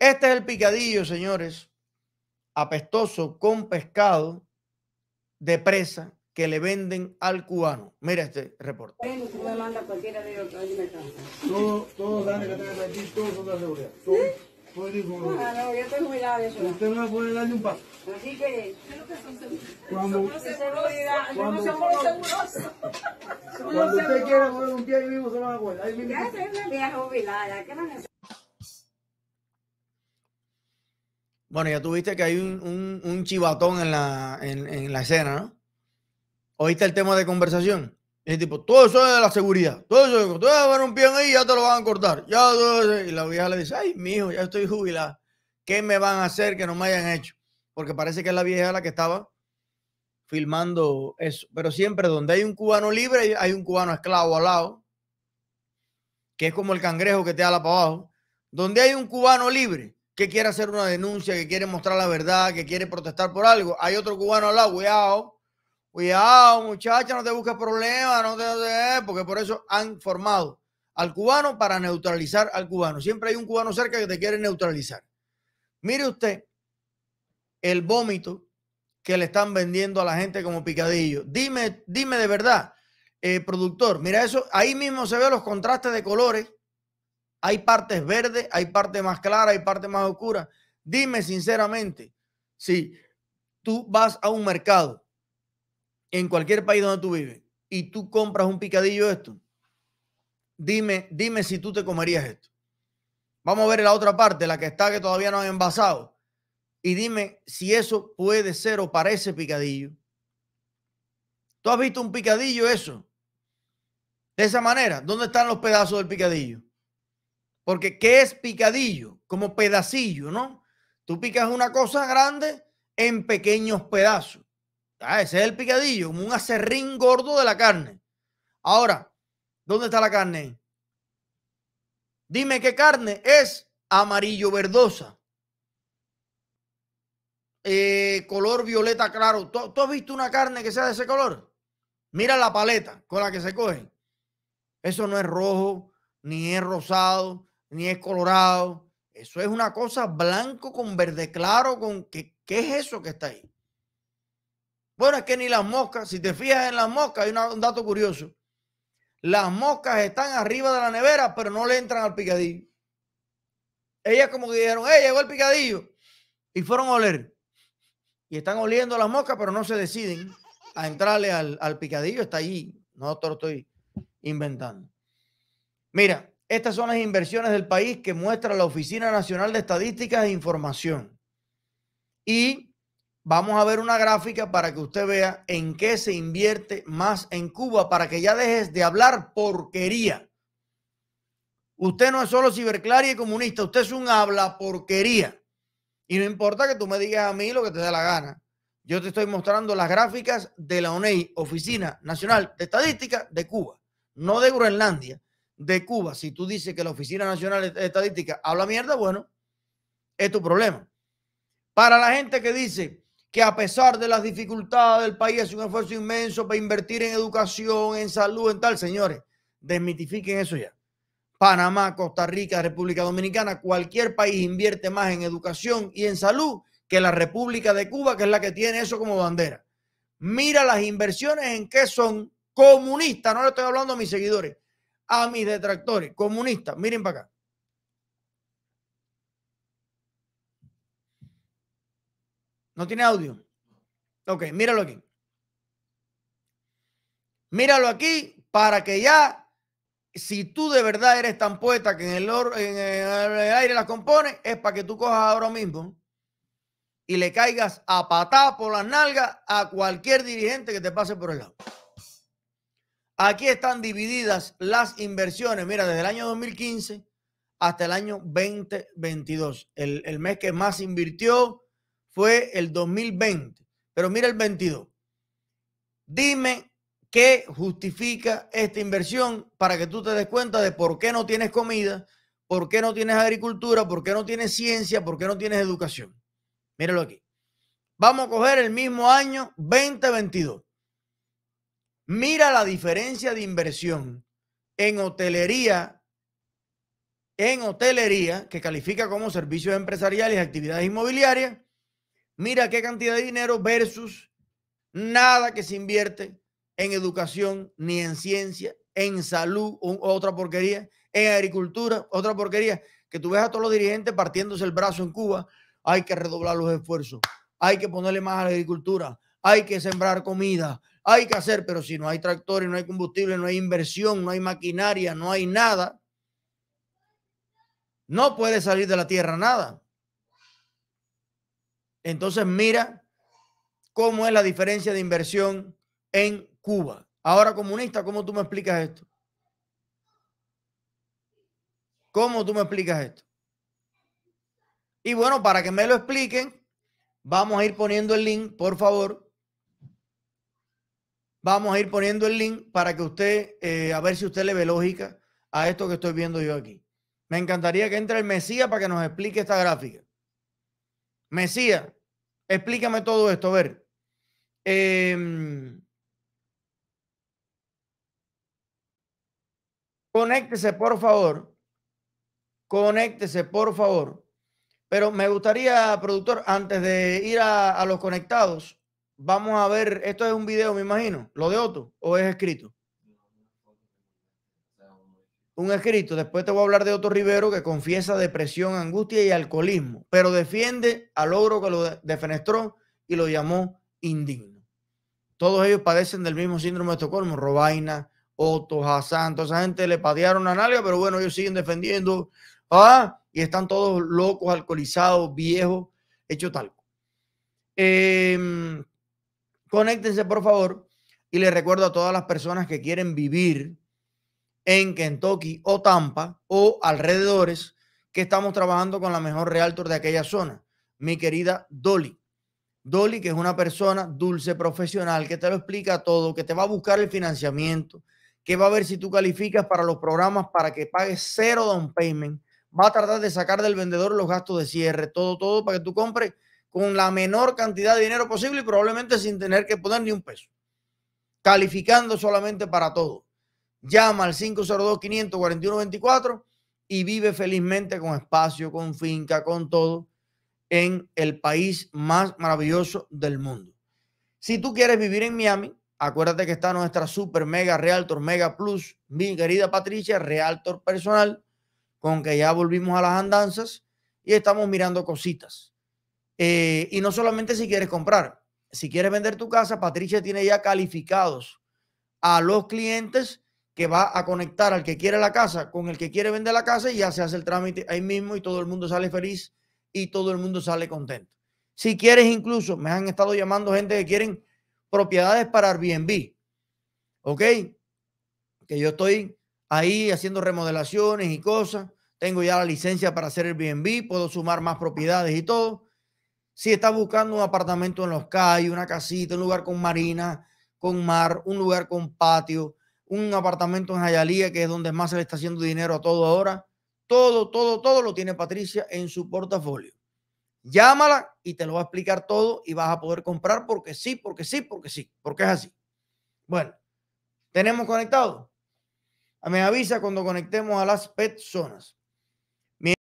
Este es el picadillo, señores, apestoso con pescado de presa que le venden al cubano. Mira este reporte. Todos todo, que aquí, todos son de seguridad. Todos, todos ah, no, yo estoy jubilado, de eso. Usted no puede darle un paso. Así que, creo que son cuando usted quiera poner un pie ahí mismo, se lo van a coger. Ahí mismo. Ya soy una vieja jubilada, ¿qué van a hacer? Bueno, ya tuviste que hay un, chivatón en la, en, la escena, ¿no? ¿Oíste el tema de conversación? Es tipo, todo eso es de la seguridad. Todo eso, tú vas a poner un pie ahí, y ya te lo van a cortar. Ya, y la vieja le dice, ay, mijo, ya estoy jubilada. ¿Qué me van a hacer que no me hayan hecho? Porque parece que es la vieja la que estaba filmando eso. Pero siempre donde hay un cubano libre, hay un cubano esclavo al lado, que es como el cangrejo que te la para abajo. Donde hay un cubano libre, que quiere hacer una denuncia, que quiere mostrar la verdad, que quiere protestar por algo. Hay otro cubano al lado, cuidado, cuidado, muchacha, no te busques problemas, no te, eh, porque por eso han formado al cubano para neutralizar al cubano. Siempre hay un cubano cerca que te quiere neutralizar. Mire usted el vómito que le están vendiendo a la gente como picadillo. Dime, dime de verdad, eh, productor, mira eso, ahí mismo se ve los contrastes de colores hay partes verdes, hay partes más claras, hay partes más oscuras. Dime sinceramente, si tú vas a un mercado en cualquier país donde tú vives y tú compras un picadillo esto, dime, dime si tú te comerías esto. Vamos a ver la otra parte, la que está que todavía no han envasado. Y dime si eso puede ser o parece picadillo. ¿Tú has visto un picadillo eso? De esa manera, ¿dónde están los pedazos del picadillo? Porque ¿qué es picadillo? Como pedacillo, ¿no? Tú picas una cosa grande en pequeños pedazos. Ah, ese es el picadillo, como un acerrín gordo de la carne. Ahora, ¿dónde está la carne? Dime qué carne es amarillo verdosa. Eh, color violeta claro. ¿Tú, ¿Tú, has visto una carne que sea de ese color? Mira la paleta con la que se coge. Eso no es rojo, ni es rosado, ni es colorado. Eso es una cosa blanco con verde claro, con que, ¿qué es eso que está ahí? Bueno, es que ni las moscas, si te fijas en las moscas, hay un dato curioso. Las moscas están arriba de la nevera, pero no le entran al picadillo. Ellas como que dijeron, ¡eh, llegó el picadillo! Y fueron a oler. Y están oliendo las moscas, pero no se deciden a entrarle al, al picadillo. Está ahí. No te lo estoy inventando. Mira, estas son las inversiones del país que muestra la Oficina Nacional de Estadísticas e Información. Y vamos a ver una gráfica para que usted vea en qué se invierte más en Cuba, para que ya dejes de hablar porquería. Usted no es solo ciberclaria y comunista, usted es un habla porquería. Y no importa que tú me digas a mí lo que te dé la gana. Yo te estoy mostrando las gráficas de la ONEI, Oficina Nacional de Estadística de Cuba, no de Groenlandia de Cuba, si tú dices que la Oficina Nacional de Estadística habla mierda, bueno, es tu problema. Para la gente que dice que a pesar de las dificultades del país es un esfuerzo inmenso para invertir en educación, en salud, en tal, señores, desmitifiquen eso ya. Panamá, Costa Rica, República Dominicana, cualquier país invierte más en educación y en salud que la República de Cuba, que es la que tiene eso como bandera. Mira las inversiones en que son comunistas, no le estoy hablando a mis seguidores, a mis detractores comunistas. Miren para acá. ¿No tiene audio? Ok, míralo aquí. Míralo aquí para que ya, si tú de verdad eres tan poeta que en el, en el aire las compone es para que tú cojas ahora mismo y le caigas a patada por las nalgas a cualquier dirigente que te pase por el lado. Aquí están divididas las inversiones. Mira, desde el año 2015 hasta el año 2022. El, mes que más invirtió fue el 2020. Pero mira el 22. Dime qué justifica esta inversión para que tú te des cuenta de por qué no tienes comida, por qué no tienes agricultura, por qué no tienes ciencia, por qué no tienes educación. Míralo aquí. Vamos a coger el mismo año 2022. Mira la diferencia de inversión en hotelería, en hotelería, que califica como servicios empresariales y actividades inmobiliarias. Mira qué cantidad de dinero versus nada que se invierte en educación, ni en ciencia, en salud, otra porquería, en agricultura, otra porquería, que tú ves a todos los dirigentes partiéndose el brazo en Cuba, hay que redoblar los esfuerzos, hay que ponerle más a la agricultura, hay que sembrar comida, hay que hacer, pero si no hay tractores, no hay combustible, no hay inversión, no hay maquinaria, no hay nada, no puede salir de la tierra nada. Entonces mira cómo es la diferencia de inversión en Cuba. Ahora comunista, ¿cómo tú me explicas esto? ¿Cómo tú me explicas esto? Y bueno, para que me lo expliquen, vamos a ir poniendo el link, por favor, Vamos a ir poniendo el link para que usted, eh, a ver si usted le ve lógica a esto que estoy viendo yo aquí. Me encantaría que entre el Mesías para que nos explique esta gráfica. Mesías, explícame todo esto, a ver. Em, conéctese, por favor. Conéctese, por favor. Pero me gustaría, productor, antes de ir a los conectados, vamos a ver, esto es un video, me imagino, lo de Otto, o es escrito. Un escrito, después te voy a hablar de Otto Rivero que confiesa depresión, angustia y alcoholismo, pero defiende al ogro que lo defenestró y lo llamó indigno. Todos ellos padecen del mismo síndrome de Estocolmo, Robaina, Otto, Hassan, toda esa gente le padearon a nalga, pero bueno, ellos siguen defendiendo. Ah, y están todos locos, alcoholizados, viejos, hecho tal. Eh, em, Conéctense, por favor, y les recuerdo a todas las personas que quieren vivir en Kentucky o Tampa o alrededores que estamos trabajando con la mejor realtor de aquella zona, mi querida Dolly. Dolly, que es una persona dulce, profesional, que te lo explica todo, que te va a buscar el financiamiento, que va a ver si tú calificas para los programas para que pagues cero down payment, va a tratar de sacar del vendedor los gastos de cierre, todo, todo, para que tú compres con la menor cantidad de dinero posible y probablemente sin tener que poner ni un peso, calificando solamente para todo. Llama al 502-541-24 y vive felizmente con espacio, con finca, con todo en el país más maravilloso del mundo. Si tú quieres vivir en Miami, acuérdate que está nuestra super mega Realtor Mega Plus, mi querida Patricia, Realtor personal, con que ya volvimos a las andanzas y estamos mirando cositas. Eh, y no solamente si quieres comprar, si quieres vender tu casa, Patricia tiene ya calificados a los clientes que va a conectar al que quiere la casa con el que quiere vender la casa y ya se hace el trámite ahí mismo y todo el mundo sale feliz y todo el mundo sale contento. Si quieres incluso, me han estado llamando gente que quieren propiedades para Airbnb, ¿ok? Que yo estoy ahí haciendo remodelaciones y cosas, tengo ya la licencia para hacer el Airbnb, puedo sumar más propiedades y todo. Si estás buscando un apartamento en Los calles, una casita, un lugar con marina, con mar, un lugar con patio, un apartamento en Jayalía, que es donde más se le está haciendo dinero a todo ahora. Todo, todo, todo lo tiene Patricia en su portafolio. Llámala y te lo va a explicar todo y vas a poder comprar porque sí, porque sí, porque sí, porque es así. Bueno, tenemos conectado. Ah, me avisa cuando conectemos a las personas.